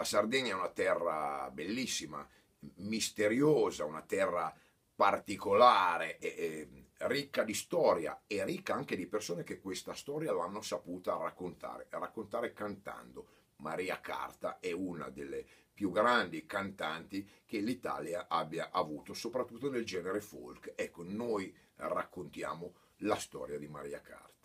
La Sardegna è una terra bellissima, misteriosa, una terra particolare, e, e, ricca di storia e ricca anche di persone che questa storia l'hanno saputa raccontare, raccontare cantando. Maria Carta è una delle più grandi cantanti che l'Italia abbia avuto, soprattutto nel genere folk. Ecco, noi raccontiamo la storia di Maria Carta.